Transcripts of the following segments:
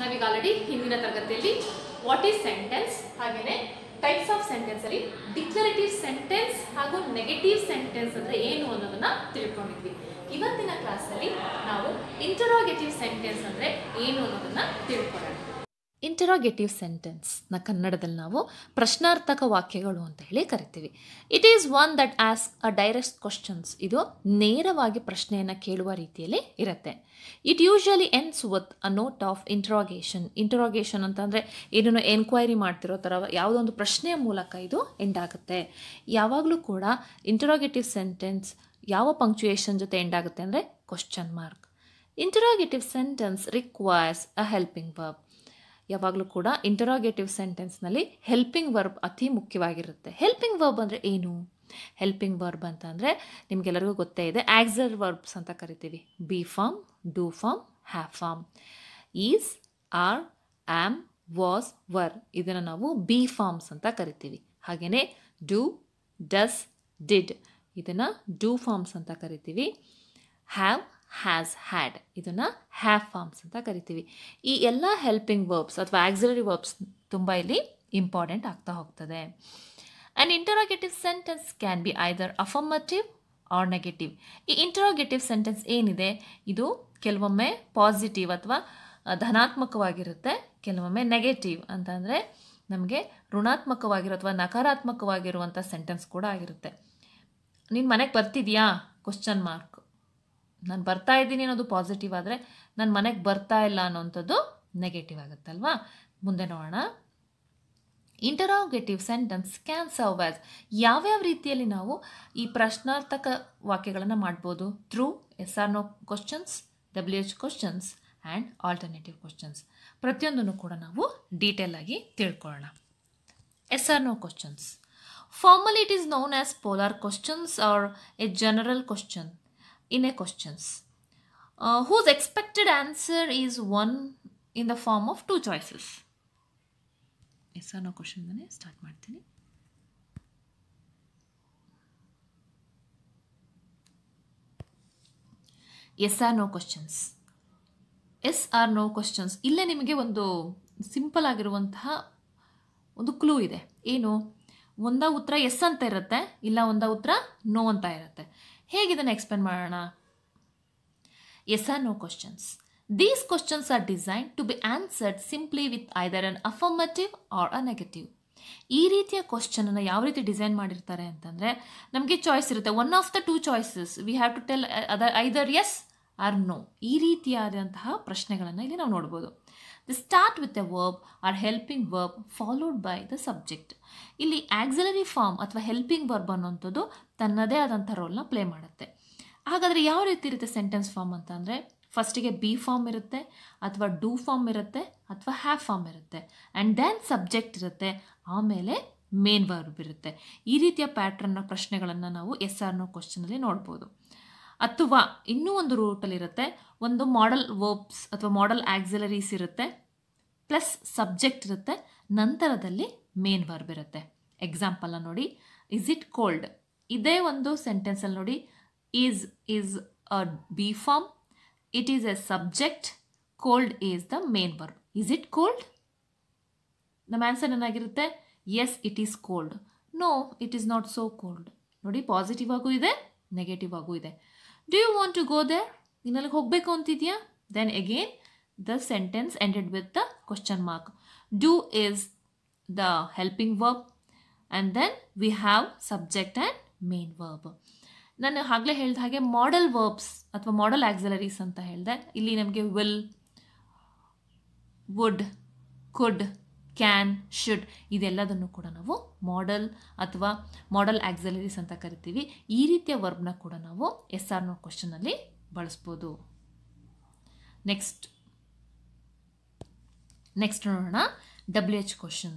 ನಾವೀಗ ಆಲ್ರೆಡಿ ಹಿಂದಿನ ತರಗತಿಯಲ್ಲಿ ವಾಟ್ ಈಸ್ ಸೆಂಟೆನ್ಸ್ ಹಾಗೆಯೇ ಟೈಪ್ಸ್ ಆಫ್ ಸೆಂಟೆನ್ಸ್ ಅಲ್ಲಿ ಡಿಕ್ಲರೇಟಿವ್ ಸೆಂಟೆನ್ಸ್ ಹಾಗೂ ನೆಗೆಟಿವ್ ಸೆಂಟೆನ್ಸ್ ಅಂದರೆ ಏನು ಅನ್ನೋದನ್ನ ತಿಳ್ಕೊಂಡಿದ್ವಿ ಇವತ್ತಿನ ಕ್ಲಾಸಲ್ಲಿ ನಾವು ಇಂಟರೋಗೇಟಿವ್ ಸೆಂಟೆನ್ಸ್ ಅಂದರೆ ಏನು ಅನ್ನೋದನ್ನ ತಿಳ್ಕೊಳ್ಳೋಣ ಇಂಟರೋಗೇಟಿವ್ ಸೆಂಟೆನ್ಸ್ನ ಕನ್ನಡದಲ್ಲಿ ನಾವು ಪ್ರಶ್ನಾರ್ಥಕ ವಾಕ್ಯಗಳು ಅಂತ ಹೇಳಿ ಕರಿತೀವಿ it is one that ask a direct questions ಇದು ನೇರವಾಗಿ ಪ್ರಶ್ನೆಯನ್ನು ಕೇಳುವ ರೀತಿಯಲ್ಲಿ ಇರುತ್ತೆ it usually ends with a note of interrogation interrogation ಅಂತಂದರೆ ಏನೇನು ಎನ್ಕ್ವೈರಿ ಮಾಡ್ತಿರೋ ಥರ ಯಾವುದೊಂದು ಪ್ರಶ್ನೆಯ ಮೂಲಕ ಇದು ಎಂಡ್ ಆಗುತ್ತೆ ಯಾವಾಗಲೂ ಕೂಡ ಇಂಟರೋಗೇಟಿವ್ ಸೆಂಟೆನ್ಸ್ ಯಾವ ಪಂಕ್ಚುಯೇಷನ್ ಜೊತೆ ಎಂಡ್ ಆಗುತ್ತೆ ಅಂದರೆ question mark interrogative sentence requires a helping verb ಯಾವಾಗಲೂ ಕೂಡ ಇಂಟರಾಗೇಟಿವ್ ಸೆಂಟೆನ್ಸ್ನಲ್ಲಿ ಹೆಲ್ಪಿಂಗ್ ವರ್ಬ್ ಅತಿ ಮುಖ್ಯವಾಗಿರುತ್ತೆ ಹೆಲ್ಪಿಂಗ್ ವರ್ಬ್ ಅಂದರೆ ಏನು ಹೆಲ್ಪಿಂಗ್ ವರ್ಬ್ ಅಂತಂದರೆ ನಿಮಗೆಲ್ಲರಿಗೂ ಗೊತ್ತೇ ಇದೆ ಆಕ್ಸರ್ ವರ್ಬ್ಸ್ ಅಂತ ಕರಿತೀವಿ be form do form ha form is are am was were ಇದನ್ನು ನಾವು ಬಿ ಫಾರ್ಮ್ಸ್ ಅಂತ ಕರಿತೀವಿ ಹಾಗೆಯೇ ಡೂ ಡಸ್ ಡಿಡ್ ಇದನ್ನು ಡೂ ಫಾರ್ಮ್ಸ್ ಅಂತ ಕರಿತೀವಿ ಹ್ಯಾವ್ ಹ್ಯಾಸ್ ಹ್ಯಾಡ್ ಇದನ್ನು ಹ್ಯಾವ್ ಫಾರ್ಮ್ಸ್ ಅಂತ ಕರಿತೀವಿ ಈ ಎಲ್ಲ ಹೆಲ್ಪಿಂಗ್ ವರ್ಬ್ಸ್ ಅಥವಾ ಆಕ್ಸಿಲರಿ ವರ್ಬ್ಸ್ ತುಂಬ ಇಲ್ಲಿ ಇಂಪಾರ್ಟೆಂಟ್ ಆಗ್ತಾ ಹೋಗ್ತದೆ and interrogative sentence can be either affirmative or negative ಈ ಇಂಟರೋಗೇಟಿವ್ ಸೆಂಟೆನ್ಸ್ ಏನಿದೆ ಇದು ಕೆಲವೊಮ್ಮೆ ಪಾಸಿಟಿವ್ ಅಥವಾ ಧನಾತ್ಮಕವಾಗಿರುತ್ತೆ ಕೆಲವೊಮ್ಮೆ ನೆಗೆಟಿವ್ ಅಂತಂದರೆ ನಮಗೆ ಋಣಾತ್ಮಕವಾಗಿರೋ ಅಥವಾ ನಕಾರಾತ್ಮಕವಾಗಿರುವಂಥ ಸೆಂಟೆನ್ಸ್ ಕೂಡ ಆಗಿರುತ್ತೆ ನೀನು ಮನೆಗೆ ಬರ್ತಿದೆಯಾ ಕ್ವಶನ್ ಮಾರ್ಕ್ ನಾನು ಬರ್ತಾ ಇದ್ದೀನಿ ಅನ್ನೋದು ಪಾಸಿಟಿವ್ ಆದರೆ ನನ್ನ ಮನೆಗೆ ಬರ್ತಾ ಇಲ್ಲ ಅನ್ನೋಂಥದ್ದು ನೆಗೆಟಿವ್ ಆಗುತ್ತಲ್ವಾ ಮುಂದೆ ನೋಡೋಣ ಇಂಟರಾಗೇಟಿವ್ ಸೆಂಟೆನ್ಸ್ ಕ್ಯಾನ್ ಸರ್ವ್ ಯಾವ ಯಾವ್ಯಾವ ರೀತಿಯಲ್ಲಿ ನಾವು ಈ ಪ್ರಶ್ನಾರ್ಥಕ ವಾಕ್ಯಗಳನ್ನು ಮಾಡ್ಬೋದು through yes or no questions W H questions and alternative questions ಪ್ರತಿಯೊಂದನ್ನು ಕೂಡ ನಾವು ಡೀಟೇಲ್ ಆಗಿ ತಿಳ್ಕೊಳ್ಳೋಣ yes or no questions formally it is known as polar questions or a general question in a questions uh, whose expected answer is one in the form of two choices no ಅನ್ನೋ ಕ್ವಶನ್ನೇ start ಮಾಡ್ತೀನಿ yes or no questions yes or no questions ಇಲ್ಲೇ ನಿಮಗೆ ಒಂದು simple ಆಗಿರುವಂತಹ ಒಂದು clue ಇದೆ ಏನು ಒಂದ ಉತ್ತರ ಎಸ್ ಅಂತ ಇರುತ್ತೆ ಇಲ್ಲ ಒಂದ ಉತ್ತರ ನೋ ಅಂತ ಇರುತ್ತೆ ಹೇಗಿದನ್ನು ಎಕ್ಸ್ಪ್ಲೇನ್ ಮಾಡೋಣ yes or no questions these questions are design to be answered simply with either an affirmative or a negative ಈ ರೀತಿಯ ಕ್ವಶನನ್ನು ಯಾವ ರೀತಿ ಡಿಸೈನ್ ಮಾಡಿರ್ತಾರೆ ಅಂತಂದರೆ ನಮಗೆ ಚಾಯ್ಸ್ ಇರುತ್ತೆ one of the two choices we have to tell other either yes or no ಈ ರೀತಿಯಾದಂತಹ ಪ್ರಶ್ನೆಗಳನ್ನು ಇಲ್ಲಿ ನಾವು ನೋಡ್ಬೋದು They start with a verb or helping verb followed by the subject ಇಲ್ಲಿ ಆಕ್ಸಿಲರಿ ಫಾರ್ಮ್ ಅಥವಾ ಹೆಲ್ಪಿಂಗ್ ವರ್ಬ್ ಅನ್ನೋಂಥದ್ದು ತನ್ನದೇ ಆದಂಥ ರೋಲ್ನ ಪ್ಲೇ ಮಾಡುತ್ತೆ ಹಾಗಾದರೆ ಯಾವ ರೀತಿ ಇರುತ್ತೆ ಸೆಂಟೆನ್ಸ್ ಫಾರ್ಮ್ ಅಂದರೆ ಫಸ್ಟಿಗೆ ಬಿ ಫಾರ್ಮ್ ಇರುತ್ತೆ ಅಥವಾ ಡೂ ಫಾರ್ಮ್ ಇರುತ್ತೆ ಅಥವಾ ಹ್ಯಾ ಫಾರ್ಮ್ ಇರುತ್ತೆ ಆ್ಯಂಡ್ ದೆನ್ ಸಬ್ಜೆಕ್ಟ್ ಇರುತ್ತೆ ಆಮೇಲೆ ಮೇನ್ ವರ್ಬ್ ಇರುತ್ತೆ ಈ ರೀತಿಯ ಪ್ಯಾಟ್ರನ್ನ ಪ್ರಶ್ನೆಗಳನ್ನು ನಾವು ಎಸ್ ಆರ್ ನೋ ಕ್ವಶನಲ್ಲಿ ನೋಡ್ಬೋದು ಅಥವಾ ಇನ್ನೂ ಒಂದು ಇರುತ್ತೆ ಒಂದು ಮಾಡಲ್ ವರ್ಬ್ಸ್ ಅಥವಾ ಮಾಡಲ್ ಆಕ್ಸಿಲರೀಸ್ ಇರುತ್ತೆ ಪ್ಲಸ್ ಸಬ್ಜೆಕ್ಟ್ ಇರುತ್ತೆ ನಂತರದಲ್ಲಿ ಮೇನ್ ವರ್ಬ್ ಇರುತ್ತೆ ಎಕ್ಸಾಂಪಲ್ನ ನೋಡಿ ಇಸ್ ಇಟ್ ಕೋಲ್ಡ್ ಇದೇ ಒಂದು ಸೆಂಟೆನ್ಸಲ್ಲಿ ನೋಡಿ is is a be form it is a subject cold is the main verb is it cold ನಮ್ಮ ಆನ್ಸರ್ ಏನಾಗಿರುತ್ತೆ yes it is cold no it is not so cold ನೋಡಿ positive ಆಗೂ ಇದೆ negative ಆಗೂ ಇದೆ do you want to go there? ನೀನು ಹೋಗಬೇಕು ಅಂತಿದ್ಯಾ then again the sentence ended with the question mark do is the helping verb and then we have subject and main verb ನಾನು ಆಗಲೇ ಹೇಳಿದ ಹಾಗೆ ಮಾಡಲ್ ವರ್ಬ್ಸ್ ಅಥವಾ ಮಾಡಲ್ ಆಕ್ಸಲರೀಸ್ ಅಂತ ಹೇಳಿದೆ ಇಲ್ಲಿ ನಮಗೆ will would could can should ಇದೆಲ್ಲದನ್ನು ಕೂಡ ನಾವು ಮಾಡಲ್ ಅಥವಾ ಮಾಡಲ್ ಆಕ್ಸಲರೀಸ್ ಅಂತ ಕರಿತೀವಿ ಈ ರೀತಿಯ ವರ್ಬ್ನ ಕೂಡ ನಾವು ಎಸ್ ಆರ್ ನೋ ಕ್ವಶನಲ್ಲಿ ಬಳಸ್ಬೋದು ನೆಕ್ಸ್ಟ್ ನೆಕ್ಸ್ಟ್ ನೋಡೋಣ W H question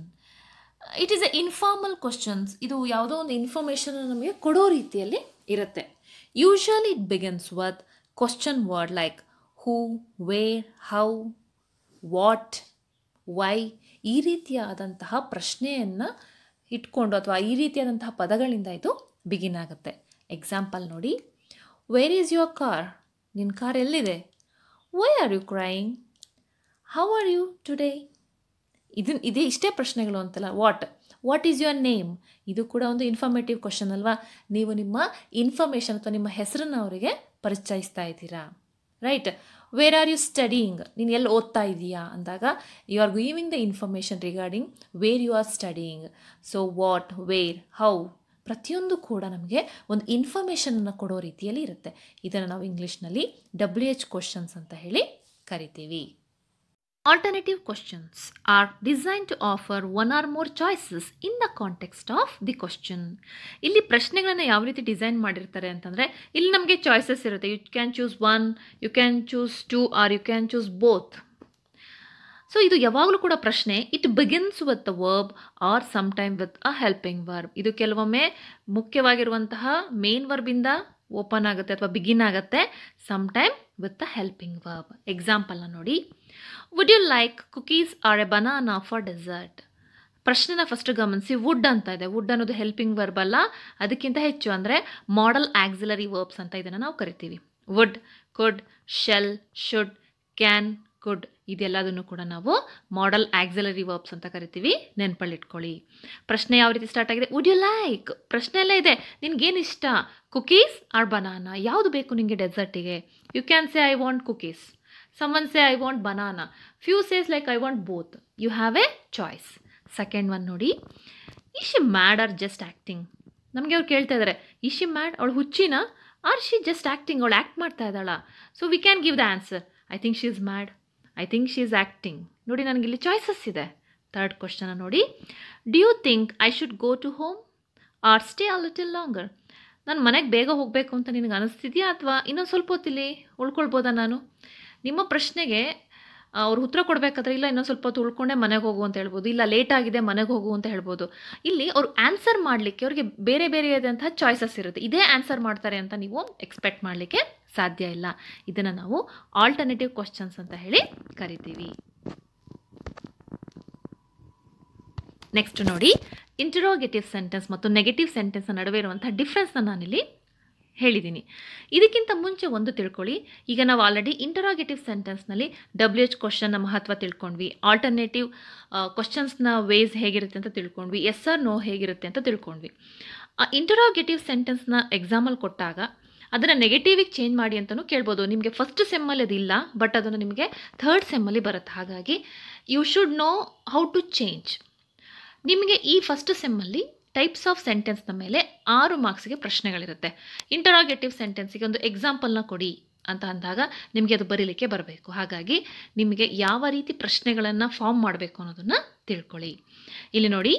it is a informal questions ಇದು ಯಾವುದೋ ಒಂದು ಇನ್ಫಾರ್ಮೇಷನ್ ನಮಗೆ ಕೊಡೋ ರೀತಿಯಲ್ಲಿ ಇರುತ್ತೆ usually it begins with question word like who where how what why ಈ ರೀತಿಯಾದಂತಹ ಪ್ರಶ್ನೆಯನ್ನು ಇಟ್ಕೊಂಡು ಅಥವಾ ಈ ರೀತಿಯಾದಂತಹ ಪದಗಳಿಂದ ಇದು ಬಿಗಿನ್ ಆಗುತ್ತೆ ಎಕ್ಸಾಂಪಲ್ ನೋಡಿ ವೇರ್ ಈಸ್ ಯುವರ್ ಕಾರ್ ನಿನ್ನ ಕಾರ್ ಎಲ್ಲಿದೆ why are you crying how are you today ಇದನ್ನ ಇದೇ ಇಷ್ಟೇ ಪ್ರಶ್ನೆಗಳು ಅಂತಲ್ಲ what what is your name ಇದು ಕೂಡ ಒಂದು ಇನ್ಫಾರ್ಮೇಟಿವ್ ಕ್ವಶನ್ ಅಲ್ವಾ ನೀವು ನಿಮ್ಮ ಇನ್ಫಾರ್ಮೇಷನ್ ಅಥವಾ ನಿಮ್ಮ ಹೆಸರನ್ನು ಅವರಿಗೆ ಪರಿಚಯಿಸ್ತಾ ಇದ್ದೀರಾ right where are you studying ನೀನು ಎಲ್ಲಿ ಓದ್ತಾ ಇದ್ದೀಯಾ ಅಂದಾಗ you are giving the information regarding where you are studying so what where how ಪ್ರತಿಯೊಂದು ಕೂಡ ನಮಗೆ ಒಂದು ಇನ್ಫಾರ್ಮೇಷನನ್ನು ಕೊಡೋ ರೀತಿಯಲ್ಲಿ ಇರುತ್ತೆ ಇದನ್ನು ನಾವು ಇಂಗ್ಲೀಷ್ನಲ್ಲಿ ಡಬ್ಲ್ಯೂ ಎಚ್ ಕ್ವಶನ್ಸ್ ಅಂತ ಹೇಳಿ ಕರಿತೀವಿ Alternative questions are designed to offer one or more choices in the context of the question. ಇಲ್ಲಿ ಪ್ರಶ್ನೆಗಳನ್ನು ಯಾವ ರೀತಿ ಡಿಸೈನ್ ಮಾಡಿರ್ತಾರೆ ಅಂತಂದರೆ ಇಲ್ಲಿ ನಮಗೆ ಚಾಯ್ಸಸ್ ಇರುತ್ತೆ you can choose one you can choose two or you can choose both so ಇದು ಯಾವಾಗಲೂ ಕೂಡ ಪ್ರಶ್ನೆ it begins with a verb or sometime time with a helping ವರ್ಬ್ ಇದು ಕೆಲವೊಮ್ಮೆ ಮುಖ್ಯವಾಗಿರುವಂತಹ ಮೇನ್ ವರ್ಬಿಂದ ಓಪನ್ ಆಗುತ್ತೆ ಅಥವಾ ಬಿಗಿನ್ ಆಗುತ್ತೆ some time with a helping verb ಎಕ್ಸಾಂಪಲ್ನ ನೋಡಿ would you like cookies or a banana for dessert ಪ್ರಶ್ನೆನ ಫಸ್ಟ್ ಗಮನಿಸಿ ವುಡ್ ಅಂತ ಇದೆ ವುಡ್ ಅನ್ನೋದು ಹೆಲ್ಪಿಂಗ್ ವರ್ಬ್ ಅಲ್ಲ ಅದಕ್ಕಿಂತ ಹೆಚ್ಚು ಅಂದರೆ ಮಾಡಲ್ ಆಕ್ಸಿಲರಿ ವರ್ಬ್ಸ್ ಅಂತ ಇದನ್ನು ನಾವು ಕರಿತೀವಿ would could shall should can could ಇದೆಲ್ಲದನ್ನು ಕೂಡ ನಾವು ಮಾಡಲ್ ಆಕ್ಸಿಲರಿ ವರ್ಬ್ಸ್ ಅಂತ ಕರಿತೀವಿ ನೆನಪಲ್ಲಿಟ್ಕೊಳ್ಳಿ ಪ್ರಶ್ನೆ ಯಾವ ರೀತಿ ಸ್ಟಾರ್ಟ್ ಆಗಿದೆ ವುಡ್ ಯು ಲೈಕ್ ಪ್ರಶ್ನೆ ಎಲ್ಲ ಇದೆ ನಿನಗೇನು ಇಷ್ಟ ಕುಕೀಸ್ ಆರ್ ಬನಾನಾ ಯಾವುದು ಬೇಕು ನಿಮಗೆ ಡೆಸರ್ಟಿಗೆ you can say I want cookies ಸಮನ್ಸೆ I want banana few Few like I want want you have a choice second one ನೋಡಿ is she mad or just acting ನಮಗೆ ಅವ್ರು ಕೇಳ್ತಾ ಇದ್ದಾರೆ ಇಶ್ ಮ್ಯಾಡ್ ಅವಳು ಹುಚ್ಚಿನ ಆರ್ ಶಿ ಜಸ್ಟ್ ಆ್ಯಕ್ಟಿಂಗ್ ಅವಳು act ಮಾಡ್ತಾ ಇದ್ದಾಳ so we can give the answer I think she is mad I think she is acting ನೋಡಿ ನನಗಿಲ್ಲಿ ಚಾಯ್ಸಸ್ ಇದೆ ಥರ್ಡ್ ಕ್ವಶನ ನೋಡಿ do you think I should go to home or stay all little longer ನಾನು ಮನೆಗೆ ಬೇಗ ಹೋಗಬೇಕು ಅಂತ ನಿನಗೆ ಅನಿಸ್ತಿದೆಯಾ ಅಥವಾ ಇನ್ನೊಂದು ಸ್ವಲ್ಪ ಹೊತ್ತಿಲ್ಲಿ ಉಳ್ಕೊಳ್ಬೋದಾ ನಾನು ನಿಮ್ಮ ಪ್ರಶ್ನೆಗೆ ಅವ್ರು ಉತ್ತರ ಕೊಡಬೇಕಾದ್ರೆ ಇಲ್ಲ ಇನ್ನೊಂದು ಸ್ವಲ್ಪ ಹೊತ್ತು ಉಳ್ಕೊಂಡೆ ಮನೆಗೆ ಹೋಗು ಅಂತ ಹೇಳ್ಬೋದು ಇಲ್ಲ ಲೇಟ್ ಆಗಿದೆ ಮನೆಗೆ ಹೋಗು ಅಂತ ಹೇಳ್ಬೋದು ಇಲ್ಲಿ ಅವರು ಆನ್ಸರ್ ಮಾಡಲಿಕ್ಕೆ ಅವ್ರಿಗೆ ಬೇರೆ ಬೇರೆಯಾದಂತಹ ಚಾಯ್ಸಸ್ ಇರುತ್ತೆ ಇದೇ ಆನ್ಸರ್ ಮಾಡ್ತಾರೆ ಅಂತ ನೀವು ಎಕ್ಸ್ಪೆಕ್ಟ್ ಮಾಡಲಿಕ್ಕೆ ಸಾಧ್ಯ ಇಲ್ಲ ಇದನ್ನು ನಾವು ಆಲ್ಟರ್ನೇಟಿವ್ ಕ್ವಶನ್ಸ್ ಅಂತ ಹೇಳಿ ಕರಿತೀವಿ ನೆಕ್ಸ್ಟ್ ನೋಡಿ ಇಂಟರೋಗೇಟಿವ್ ಸೆಂಟೆನ್ಸ್ ಮತ್ತು ನೆಗೆಟಿವ್ ಸೆಂಟೆನ್ಸ್ ನಡುವೆ ಇರುವಂಥ ಡಿಫ್ರೆನ್ಸ್ನ ನಾನಿಲ್ಲಿ ಹೇಳಿದ್ದೀನಿ ಇದಕ್ಕಿಂತ ಮುಂಚೆ ಒಂದು ತಿಳ್ಕೊಳ್ಳಿ ಈಗ ನಾವು ಆಲ್ರೆಡಿ ಇಂಟರಾಗೇಟಿವ್ ಸೆಂಟೆನ್ಸ್ನಲ್ಲಿ ಡಬ್ಲ್ಯೂ ಎಚ್ ಕ್ವಶನ್ನ ಮಹತ್ವ ತಿಳ್ಕೊಂಡ್ವಿ ಆಲ್ಟರ್ನೇಟಿವ್ ಕ್ವಶನ್ಸ್ನ ವೇಸ್ ಹೇಗಿರುತ್ತೆ ಅಂತ ತಿಳ್ಕೊಂಡ್ವಿ ಎಸ್ ಆರ್ ನೋ ಹೇಗಿರುತ್ತೆ ಅಂತ ತಿಳ್ಕೊಂಡ್ವಿ ಆ ಇಂಟರಾಗೇಟಿವ್ ಸೆಂಟೆನ್ಸ್ನ ಎಕ್ಸಾಮಲ್ ಕೊಟ್ಟಾಗ ಅದನ್ನು ನೆಗೆಟಿವಿಗೆ ಚೇಂಜ್ ಮಾಡಿ ಅಂತಲೂ ಕೇಳ್ಬೋದು ನಿಮಗೆ ಫಸ್ಟ್ ಸೆಮ್ಮಲ್ಲಿ ಅದಿಲ್ಲ ಬಟ್ ಅದನ್ನು ನಿಮಗೆ ಥರ್ಡ್ ಸೆಮ್ಮಲ್ಲಿ ಬರುತ್ತೆ ಹಾಗಾಗಿ you should know how to change ನಿಮಗೆ ಈ ಫಸ್ಟ್ ಸೆಮ್ಮಲ್ಲಿ ಟೈಪ್ಸ್ ಆಫ್ ಸೆಂಟೆನ್ಸ್ನ ಮೇಲೆ ಆರು ಮಾರ್ಕ್ಸ್ಗೆ ಪ್ರಶ್ನೆಗಳಿರುತ್ತೆ ಇಂಟರಾಗೇಟಿವ್ ಸೆಂಟೆನ್ಸಿಗೆ ಒಂದು ಎಕ್ಸಾಂಪಲ್ನ ಕೊಡಿ ಅಂತ ಅಂದಾಗ ನಿಮಗೆ ಅದು ಬರೀಲಿಕ್ಕೆ ಬರಬೇಕು ಹಾಗಾಗಿ ನಿಮಗೆ ಯಾವ ರೀತಿ ಪ್ರಶ್ನೆಗಳನ್ನು ಫಾರ್ಮ್ ಮಾಡಬೇಕು ಅನ್ನೋದನ್ನು ತಿಳ್ಕೊಳ್ಳಿ ಇಲ್ಲಿ ನೋಡಿ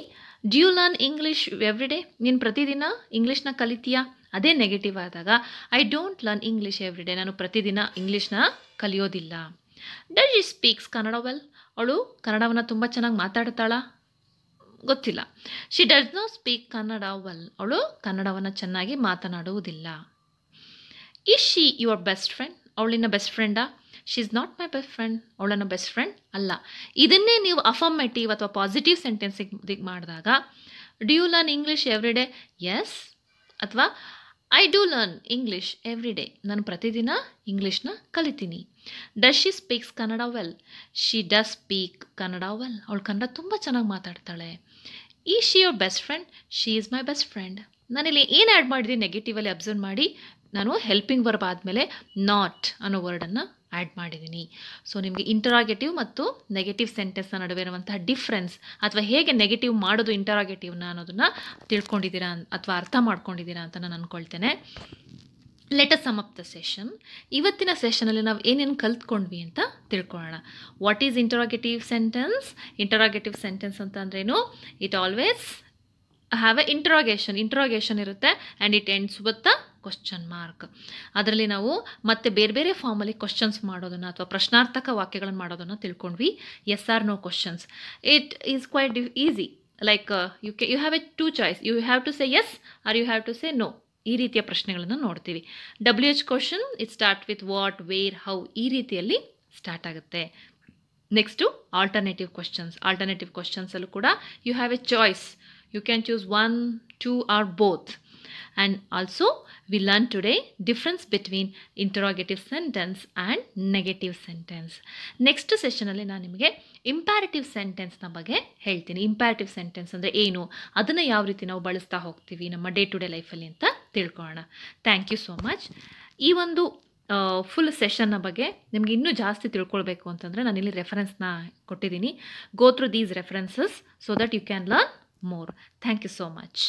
do learn English every day ನೀನು ಪ್ರತಿದಿನ ಇಂಗ್ಲೀಷ್ನ ಕಲಿತೀಯಾ ಅದೇ ನೆಗೆಟಿವ್ ಆದಾಗ I don't learn English every day ನಾನು ಪ್ರತಿದಿನ ಇಂಗ್ಲೀಷ್ನ ಕಲಿಯೋದಿಲ್ಲ does you speaks Kannada well ಅವಳು ಕನ್ನಡವನ್ನು ತುಂಬ ಚೆನ್ನಾಗಿ ಮಾತಾಡ್ತಾಳಾ ಗೊತ್ತಿಲ್ಲ she does no speak Kannada well ಅವಳು ಕನ್ನಡವನ್ನು ಚೆನ್ನಾಗಿ ಮಾತನಾಡುವುದಿಲ್ಲ is she your best friend ಅವಳಿನ ಬೆಸ್ಟ್ ಫ್ರೆಂಡಾ she is not my best friend ಅವಳನ್ನು ಬೆಸ್ಟ್ ಫ್ರೆಂಡ್ ಅಲ್ಲ ಇದನ್ನೇ ನೀವು ಅಫರ್ಮೇಟಿವ್ ಅಥವಾ ಪಾಸಿಟಿವ್ ಸೆಂಟೆನ್ಸಿಗೆ ಮಾಡಿದಾಗ do you learn English every day yes ಅಥವಾ I do learn English every day ನಾನು ಪ್ರತಿದಿನ ಇಂಗ್ಲೀಷ್ನ ಕಲಿತೀನಿ does she speaks Kannada well she does speak Kannada well ಅವಳು ಕನ್ನಡ ತುಂಬ ಚೆನ್ನಾಗಿ ಮಾತಾಡ್ತಾಳೆ is she your best friend she is my best friend ನಾನಿಲ್ಲಿ ಏನು ಆ್ಯಡ್ ಮಾಡಿದ್ದೀನಿ ನೆಗೆಟಿವಲ್ಲಿ ಅಬ್ಸರ್ವ್ ಮಾಡಿ ನಾನು ಹೆಲ್ಪಿಂಗ್ ವರ್ಬ್ ಆದಮೇಲೆ ನಾಟ್ ಅನ್ನೋ ವರ್ಡನ್ನು ಆ್ಯಡ್ ಮಾಡಿದ್ದೀನಿ ಸೊ ನಿಮಗೆ ಇಂಟರಾಗೇಟಿವ್ ಮತ್ತು ನೆಗೆಟಿವ್ ಸೆಂಟೆನ್ಸ್ನ ನಡುವೆ ಇರುವಂತಹ ಡಿಫ್ರೆನ್ಸ್ ಅಥವಾ ಹೇಗೆ ನೆಗೆಟಿವ್ ಮಾಡೋದು ಇಂಟರಾಗೇಟಿವ್ನ ಅನ್ನೋದನ್ನು ತಿಳ್ಕೊಂಡಿದ್ದೀರಾ ಅಥವಾ ಅರ್ಥ ಮಾಡ್ಕೊಂಡಿದ್ದೀರಾ ಅಂತ ನಾನು ಅಂದ್ಕೊಳ್ತೇನೆ let's sum up the session ಇವತ್ತಿನ ಸೆಷನಲ್ಲಿ ನಾವು ಏನೇನು ಕಲ್ತ್ಕೊಂಡ್ವಿ ಅಂತ ತಿಳ್ಕೊಳ್ಳೋಣ what is interrogative sentence interrogative sentence ಅಂತ ಅಂದ್ರೇನು it always have a interrogation interrogation ಇರುತ್ತೆ and it ends with question mark ಅದರಲ್ಲಿ ನಾವು ಮತ್ತೆ ಬೇರೆ ಬೇರೆ ಫಾರ್ಮಲ್ಲಿ ಕ್ವಶನ್ಸ್ ಮಾಡೋದನ್ನು ಅಥವಾ ಪ್ರಶ್ನಾರ್ಥಕ ವಾಕ್ಯಗಳನ್ನು ಮಾಡೋದನ್ನು ತಿಳ್ಕೊಂಡ್ವಿ yes or no questions it is quite easy like you ಕೆ you have a two choice you have to say yes or you have to say no ಈ ರೀತಿಯ ಪ್ರಶ್ನೆಗಳನ್ನು ನೋಡ್ತೀವಿ W H question it start with what where how ಈ ರೀತಿಯಲ್ಲಿ start ಆಗುತ್ತೆ next alternative questions alternative ಕ್ವಶನ್ಸಲ್ಲೂ ಕೂಡ you have a choice you can choose one two or both and also we learn today difference between interrogative sentence and negative sentence next ಸೆಷನಲ್ಲಿ ನಾನು ನಿಮಗೆ ಇಂಪ್ಯಾರಿಟಿವ್ ಸೆಂಟೆನ್ಸ್ನ ಬಗ್ಗೆ ಹೇಳ್ತೀನಿ ಇಂಪ್ಯಾರಿಟಿವ್ ಸೆಂಟೆನ್ಸ್ ಅಂದರೆ ಏನು ಅದನ್ನು ಯಾವ ರೀತಿ ನಾವು ಬಳಸ್ತಾ ಹೋಗ್ತೀವಿ ನಮ್ಮ ಡೇ ಟು ಡೇ ಲೈಫಲ್ಲಿ ಅಂತ ತಿಳ್ಕೊಳ್ಳೋಣ ಥ್ಯಾಂಕ್ ಯು ಸೋ ಮಚ್ ಈ ಒಂದು ಫುಲ್ ಸೆಷನ್ನ ಬಗ್ಗೆ ನಿಮಗೆ ಇನ್ನೂ ಜಾಸ್ತಿ ತಿಳ್ಕೊಳ್ಬೇಕು ಅಂತಂದರೆ ನಾನಿಲ್ಲಿ ರೆಫರೆನ್ಸ್ನ ಕೊಟ್ಟಿದ್ದೀನಿ go through these references so that you can learn more thank you so much